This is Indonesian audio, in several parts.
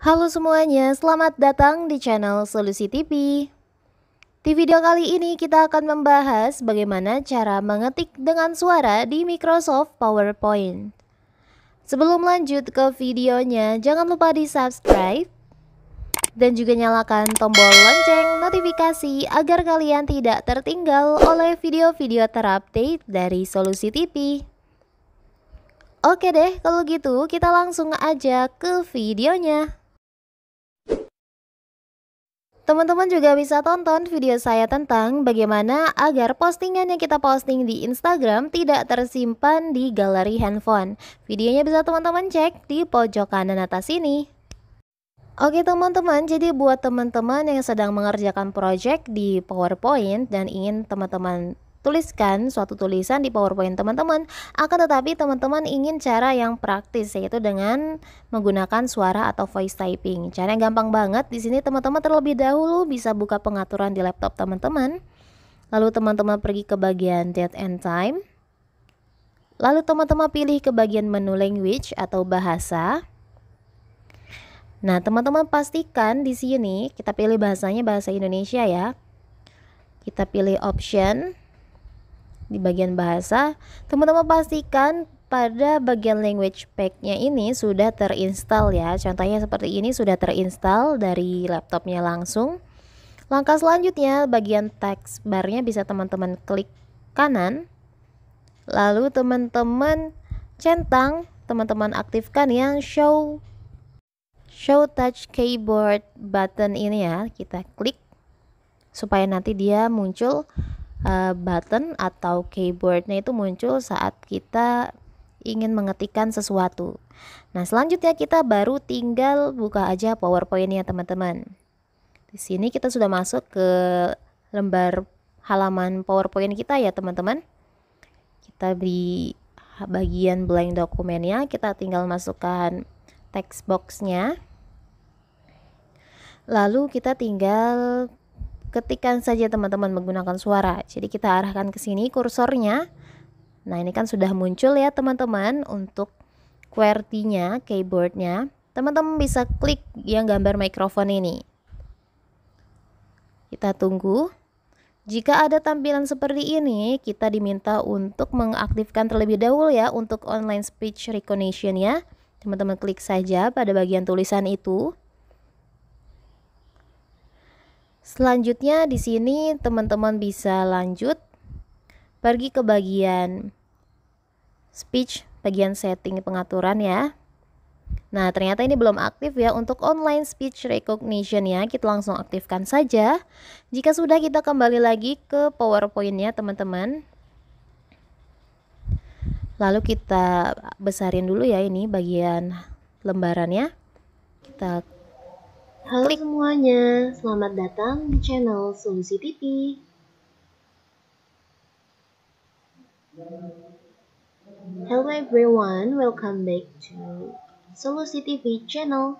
Halo semuanya, selamat datang di channel Solusi TV. Di video kali ini kita akan membahas bagaimana cara mengetik dengan suara di Microsoft PowerPoint. Sebelum lanjut ke videonya, jangan lupa di subscribe dan juga nyalakan tombol lonceng notifikasi agar kalian tidak tertinggal oleh video-video terupdate dari Solusi TV. Oke deh, kalau gitu kita langsung aja ke videonya. Teman-teman juga bisa tonton video saya tentang bagaimana agar postingan yang kita posting di Instagram tidak tersimpan di galeri handphone. Videonya bisa teman-teman cek di pojok kanan atas ini. Oke teman-teman, jadi buat teman-teman yang sedang mengerjakan project di PowerPoint dan ingin teman-teman tuliskan suatu tulisan di PowerPoint teman-teman. Akan tetapi teman-teman ingin cara yang praktis yaitu dengan menggunakan suara atau voice typing. Cara yang gampang banget di sini teman-teman terlebih dahulu bisa buka pengaturan di laptop teman-teman. Lalu teman-teman pergi ke bagian date and time. Lalu teman-teman pilih ke bagian menu language atau bahasa. Nah, teman-teman pastikan di sini kita pilih bahasanya bahasa Indonesia ya. Kita pilih option di bagian bahasa, teman-teman pastikan pada bagian language pack-nya ini sudah terinstall ya. Contohnya seperti ini sudah terinstall dari laptopnya langsung. Langkah selanjutnya bagian text barnya bisa teman-teman klik kanan. Lalu teman-teman centang, teman-teman aktifkan yang show show touch keyboard button ini ya. Kita klik supaya nanti dia muncul Eh, button atau keyboardnya itu muncul saat kita ingin mengetikkan sesuatu. Nah, selanjutnya kita baru tinggal buka aja PowerPoint-nya, teman-teman. Di sini kita sudah masuk ke lembar halaman PowerPoint kita ya, teman-teman. Kita di bagian blank dokumennya, kita tinggal masukkan text boxnya Lalu kita tinggal ketikan saja teman-teman menggunakan suara. Jadi kita arahkan ke sini kursornya. Nah ini kan sudah muncul ya teman-teman untuk QWERTY-nya, keyboardnya. Teman-teman bisa klik yang gambar mikrofon ini. Kita tunggu. Jika ada tampilan seperti ini, kita diminta untuk mengaktifkan terlebih dahulu ya untuk online speech recognition ya. Teman-teman klik saja pada bagian tulisan itu. Selanjutnya di sini teman-teman bisa lanjut pergi ke bagian speech, bagian setting pengaturan ya. Nah, ternyata ini belum aktif ya untuk online speech recognition ya. Kita langsung aktifkan saja. Jika sudah kita kembali lagi ke PowerPoint-nya teman-teman. Lalu kita besarin dulu ya ini bagian lembarannya. Kita Halo semuanya, selamat datang di channel Solusi TV. Hello everyone, welcome back to Solusi TV channel.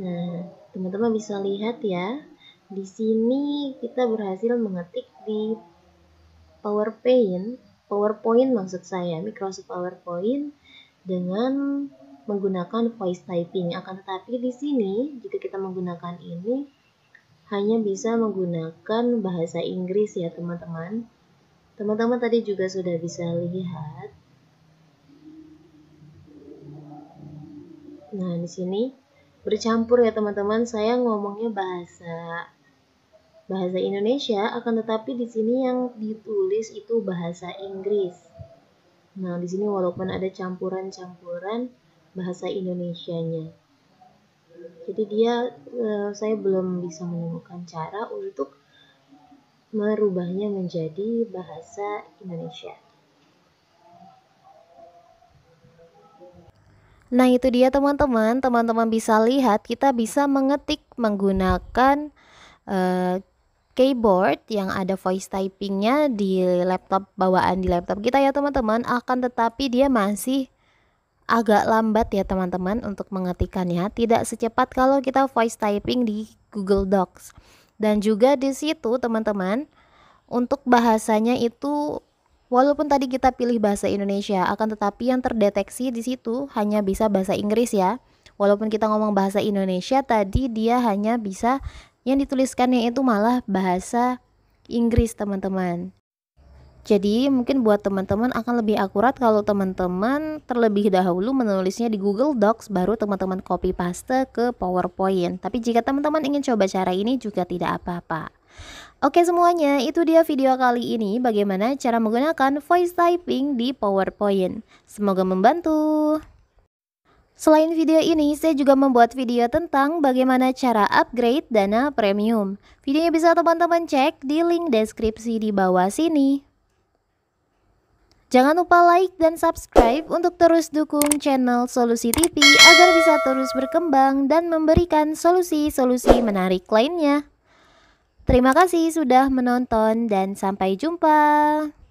Nah, teman-teman bisa lihat ya, di sini kita berhasil mengetik di PowerPoint, PowerPoint maksud saya, Microsoft PowerPoint dengan menggunakan voice typing. Akan tetapi di sini jika kita menggunakan ini hanya bisa menggunakan bahasa Inggris ya teman-teman. Teman-teman tadi juga sudah bisa lihat. Nah, di sini bercampur ya teman-teman. Saya ngomongnya bahasa bahasa Indonesia, akan tetapi di sini yang ditulis itu bahasa Inggris. Nah, di sini walaupun ada campuran-campuran bahasa Indonesianya. Jadi dia eh, saya belum bisa menemukan cara untuk merubahnya menjadi bahasa Indonesia. Nah, itu dia teman-teman. Teman-teman bisa lihat kita bisa mengetik menggunakan uh, keyboard yang ada voice typingnya di laptop bawaan di laptop kita ya teman-teman akan tetapi dia masih agak lambat ya teman-teman untuk mengetikannya tidak secepat kalau kita voice typing di Google Docs dan juga di situ teman-teman untuk bahasanya itu walaupun tadi kita pilih bahasa Indonesia akan tetapi yang terdeteksi di situ hanya bisa bahasa Inggris ya walaupun kita ngomong bahasa Indonesia tadi dia hanya bisa yang dituliskannya itu malah bahasa Inggris, teman-teman. Jadi mungkin buat teman-teman akan lebih akurat kalau teman-teman terlebih dahulu menulisnya di Google Docs baru teman-teman copy paste ke PowerPoint. Tapi jika teman-teman ingin coba cara ini juga tidak apa-apa. Oke semuanya, itu dia video kali ini bagaimana cara menggunakan voice typing di PowerPoint. Semoga membantu. Selain video ini, saya juga membuat video tentang bagaimana cara upgrade dana premium. Videonya bisa teman-teman cek di link deskripsi di bawah sini. Jangan lupa like dan subscribe untuk terus dukung channel Solusi TV agar bisa terus berkembang dan memberikan solusi-solusi menarik lainnya. Terima kasih sudah menonton dan sampai jumpa.